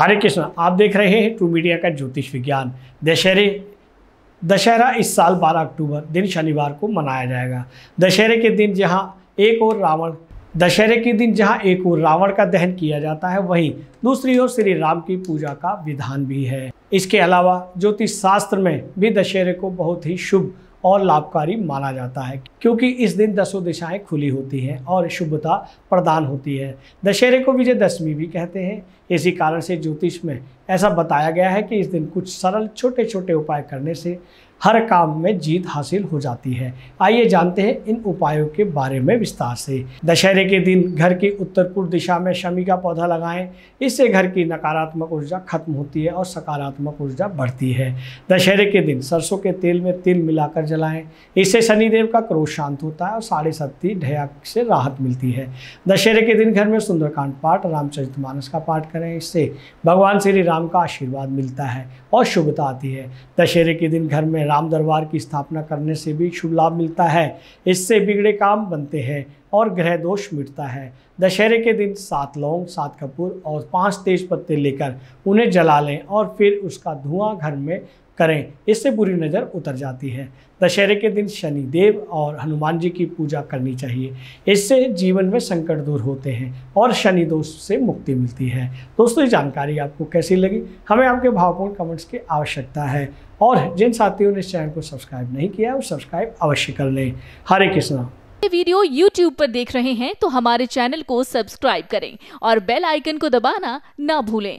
हरे कृष्ण आप देख रहे हैं ट्रू मीडिया का ज्योतिष विज्ञान दशहरे दशहरा इस साल 12 अक्टूबर दिन शनिवार को मनाया जाएगा दशहरे के दिन जहां एक और रावण दशहरे के दिन जहां एक और रावण का दहन किया जाता है वहीं दूसरी ओर श्री राम की पूजा का विधान भी है इसके अलावा ज्योतिष शास्त्र में भी दशहरे को बहुत ही शुभ और लाभकारी माना जाता है क्योंकि इस दिन दसों दिशाएं खुली होती हैं और शुभता प्रदान होती है दशहरे को विजय दशमी भी कहते हैं इसी कारण से ज्योतिष में ऐसा बताया गया है कि इस दिन कुछ सरल छोटे छोटे उपाय करने से हर काम में जीत हासिल हो जाती है आइए जानते हैं इन उपायों के बारे में विस्तार से दशहरे के दिन घर की उत्तर पूर्व दिशा में शमी का पौधा लगाएं इससे घर की नकारात्मक ऊर्जा खत्म होती है और सकारात्मक ऊर्जा बढ़ती है दशहरे के दिन सरसों के तेल में तिल मिलाकर जलाएं इससे शनिदेव का क्रोध शांत होता है और साढ़े सत्ती ढया से राहत मिलती है दशहरे के दिन घर में सुंदरकांड पाठ रामचरित मानस का पाठ करें इससे भगवान श्री राम राम का आशीर्वाद मिलता है और शुभता आती है दशहरे के दिन घर में राम दरबार की स्थापना करने से भी शुभ लाभ मिलता है इससे बिगड़े काम बनते हैं और ग्रह दोष मिटता है दशहरे के दिन सात लौंग सात कपूर और पांच तेज पत्ते लेकर उन्हें जला लें और फिर उसका धुआं घर में करें इससे बुरी नज़र उतर जाती है दशहरे के दिन शनि देव और हनुमान जी की पूजा करनी चाहिए इससे जीवन में संकट दूर होते हैं और शनि दोष से मुक्ति मिलती है दोस्तों ये जानकारी आपको कैसी लगी हमें आपके भावपूर्ण कमेंट्स की आवश्यकता है और जिन साथियों ने इस चैनल को सब्सक्राइब नहीं किया है वो सब्सक्राइब अवश्य कर लें हरे कृष्णा वीडियो YouTube पर देख रहे हैं तो हमारे चैनल को सब्सक्राइब करें और बेल आइकन को दबाना ना भूलें